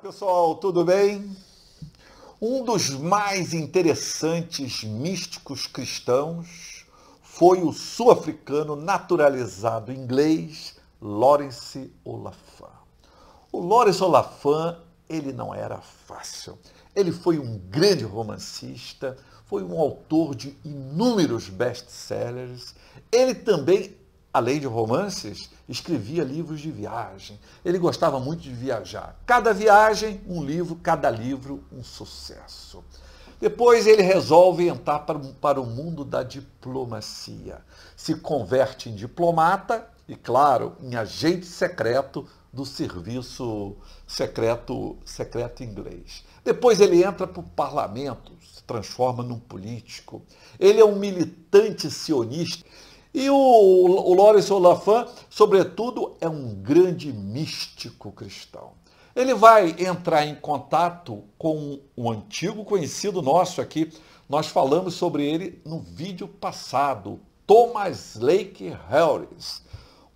pessoal, tudo bem? Um dos mais interessantes místicos cristãos foi o sul-africano naturalizado inglês Lawrence Olafan. O Lawrence Olafan, ele não era fácil. Ele foi um grande romancista, foi um autor de inúmeros best-sellers. Ele também além de romances, escrevia livros de viagem. Ele gostava muito de viajar. Cada viagem, um livro, cada livro, um sucesso. Depois ele resolve entrar para, para o mundo da diplomacia. Se converte em diplomata e, claro, em agente secreto do serviço secreto, secreto inglês. Depois ele entra para o parlamento, se transforma num político. Ele é um militante sionista e o, o Lawrence Olafan, sobretudo, é um grande místico cristão. Ele vai entrar em contato com um antigo conhecido nosso aqui. Nós falamos sobre ele no vídeo passado, Thomas Lake Harris.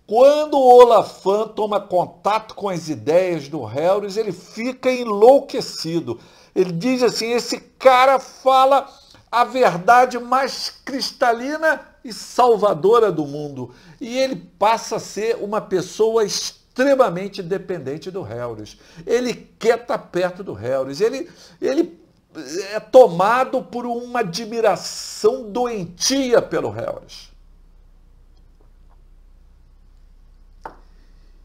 Quando o Olafan toma contato com as ideias do Harris, ele fica enlouquecido. Ele diz assim: esse cara fala a verdade mais cristalina e salvadora do mundo. E ele passa a ser uma pessoa extremamente dependente do Helris. Ele quer estar perto do Helris. Ele, ele é tomado por uma admiração doentia pelo Helris.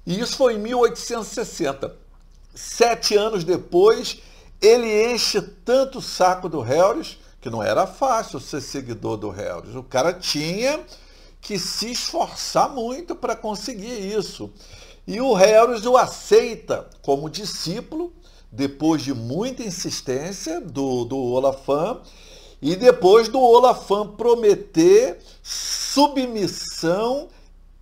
E isso foi em 1860. Sete anos depois, ele enche tanto o saco do Helris que não era fácil ser seguidor do Helios. O cara tinha que se esforçar muito para conseguir isso. E o Helios o aceita como discípulo, depois de muita insistência do, do Olafan, e depois do Olafan prometer submissão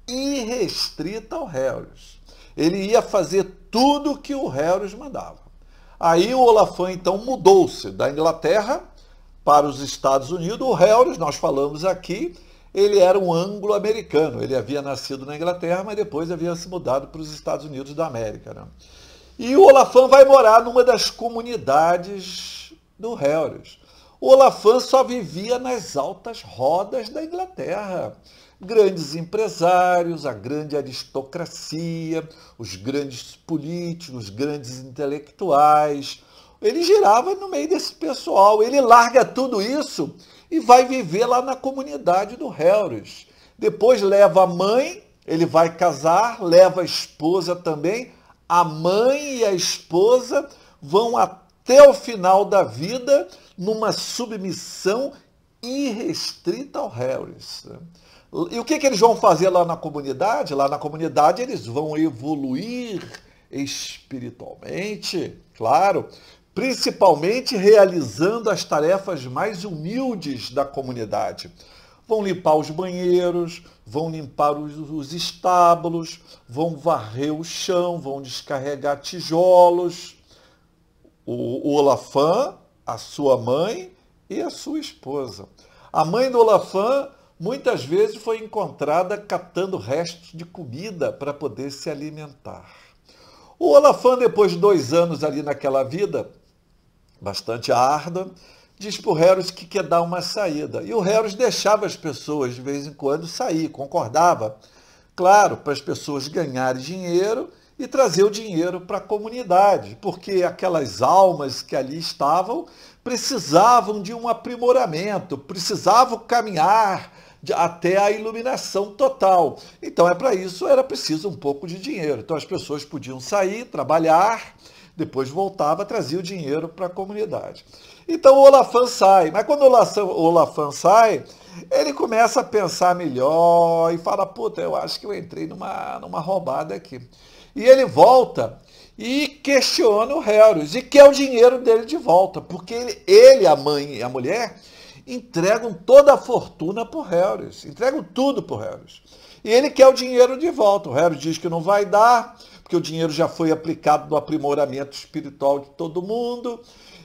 irrestrita ao Helios. Ele ia fazer tudo o que o Helios mandava. Aí o Olafan então mudou-se da Inglaterra para os Estados Unidos. O Hellish, nós falamos aqui, ele era um anglo-americano. Ele havia nascido na Inglaterra, mas depois havia se mudado para os Estados Unidos da América. Né? E o Olafan vai morar numa das comunidades do Hellish. O Olafan só vivia nas altas rodas da Inglaterra. Grandes empresários, a grande aristocracia, os grandes políticos, os grandes intelectuais, ele girava no meio desse pessoal. Ele larga tudo isso e vai viver lá na comunidade do Helros. Depois leva a mãe, ele vai casar, leva a esposa também. A mãe e a esposa vão até o final da vida numa submissão irrestrita ao Harris. E o que, que eles vão fazer lá na comunidade? Lá na comunidade eles vão evoluir espiritualmente, claro, principalmente realizando as tarefas mais humildes da comunidade. Vão limpar os banheiros, vão limpar os, os estábulos, vão varrer o chão, vão descarregar tijolos. O, o Olafã, a sua mãe e a sua esposa. A mãe do Olafã muitas vezes foi encontrada catando restos de comida para poder se alimentar. O Olafã, depois de dois anos ali naquela vida, bastante árdua, diz para o Heros que quer dar uma saída. E o Heros deixava as pessoas, de vez em quando, sair, concordava. Claro, para as pessoas ganharem dinheiro e trazer o dinheiro para a comunidade, porque aquelas almas que ali estavam precisavam de um aprimoramento, precisavam caminhar até a iluminação total. Então, é para isso era preciso um pouco de dinheiro. Então, as pessoas podiam sair, trabalhar, depois voltava, trazia o dinheiro para a comunidade. Então o Olafan sai. Mas quando o Olafan sai, ele começa a pensar melhor e fala: puta, eu acho que eu entrei numa, numa roubada aqui. E ele volta e questiona o Harris e quer o dinheiro dele de volta, porque ele, ele a mãe e a mulher entregam toda a fortuna para o Harris, entregam tudo para o Harris. E ele quer o dinheiro de volta. O Harris diz que não vai dar porque o dinheiro já foi aplicado no aprimoramento espiritual de todo mundo.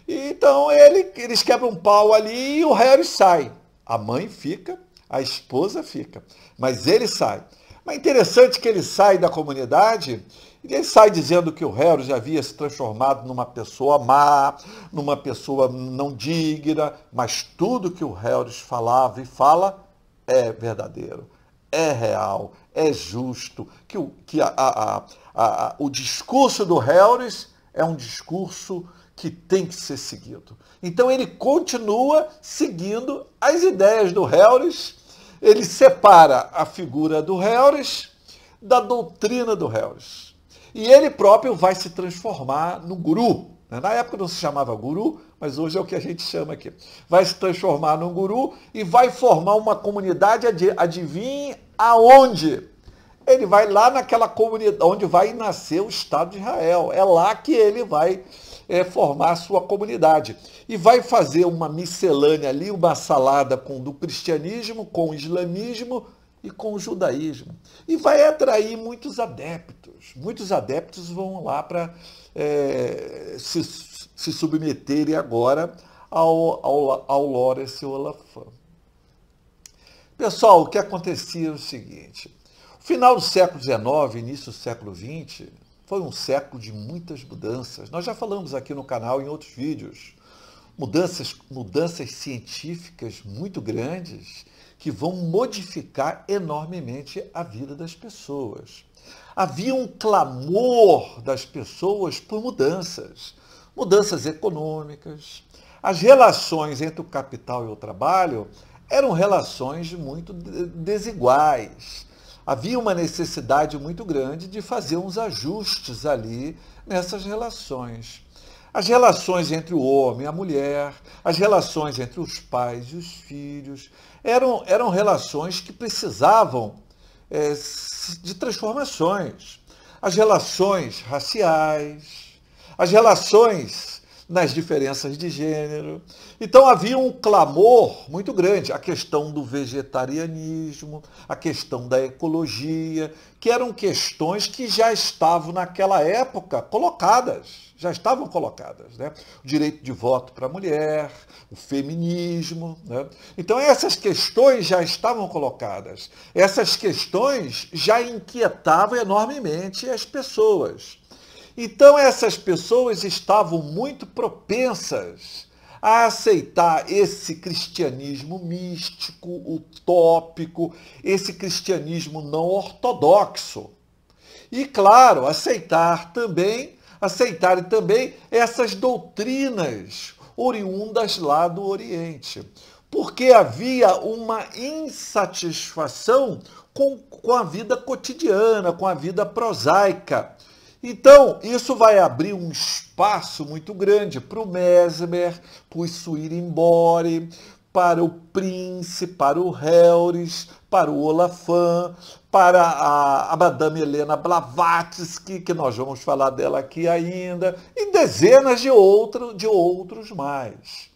Então ele, eles quebram um pau ali e o Harry sai. A mãe fica, a esposa fica, mas ele sai. Mas é interessante que ele sai da comunidade e ele sai dizendo que o Harry já havia se transformado numa pessoa má, numa pessoa não digna, mas tudo que o Harry falava e fala é verdadeiro, é real, é justo, que, o, que a, a, a, a, o discurso do Helris é um discurso que tem que ser seguido. Então ele continua seguindo as ideias do Helris, ele separa a figura do Helris da doutrina do Helris. E ele próprio vai se transformar no guru. Né? Na época não se chamava guru, mas hoje é o que a gente chama aqui. Vai se transformar num guru e vai formar uma comunidade, adivinhe aonde? ele vai lá naquela comunidade, onde vai nascer o Estado de Israel. É lá que ele vai é, formar a sua comunidade. E vai fazer uma miscelânea ali, uma salada com do cristianismo, com o islamismo e com o judaísmo. E vai atrair muitos adeptos. Muitos adeptos vão lá para é, se, se submeterem agora ao, ao, ao Lawrence Olafan. Pessoal, o que acontecia é o seguinte Final do século XIX, início do século XX, foi um século de muitas mudanças. Nós já falamos aqui no canal em outros vídeos. Mudanças, mudanças científicas muito grandes que vão modificar enormemente a vida das pessoas. Havia um clamor das pessoas por mudanças, mudanças econômicas. As relações entre o capital e o trabalho eram relações muito desiguais havia uma necessidade muito grande de fazer uns ajustes ali nessas relações. As relações entre o homem e a mulher, as relações entre os pais e os filhos, eram, eram relações que precisavam é, de transformações. As relações raciais, as relações nas diferenças de gênero. Então havia um clamor muito grande, a questão do vegetarianismo, a questão da ecologia, que eram questões que já estavam naquela época colocadas, já estavam colocadas. Né? O direito de voto para a mulher, o feminismo. Né? Então essas questões já estavam colocadas, essas questões já inquietavam enormemente as pessoas. Então, essas pessoas estavam muito propensas a aceitar esse cristianismo místico, utópico, esse cristianismo não ortodoxo. E, claro, aceitar também, aceitarem também essas doutrinas oriundas lá do Oriente, porque havia uma insatisfação com, com a vida cotidiana, com a vida prosaica então, isso vai abrir um espaço muito grande para o Mesmer, para o Suirimbori, para o Prince, para o Helris, para o Olafan, para a, a Madame Helena Blavatsky, que nós vamos falar dela aqui ainda, e dezenas de, outro, de outros mais.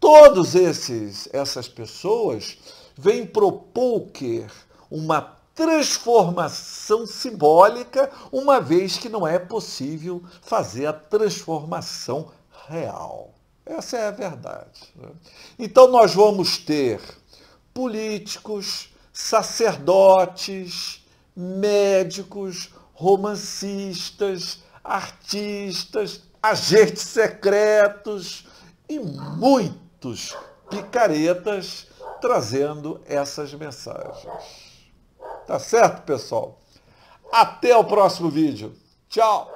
Todos esses essas pessoas vêm propor que uma transformação simbólica, uma vez que não é possível fazer a transformação real. Essa é a verdade. Né? Então, nós vamos ter políticos, sacerdotes, médicos, romancistas, artistas, agentes secretos e muitos picaretas trazendo essas mensagens. Tá certo, pessoal? Até o próximo vídeo. Tchau!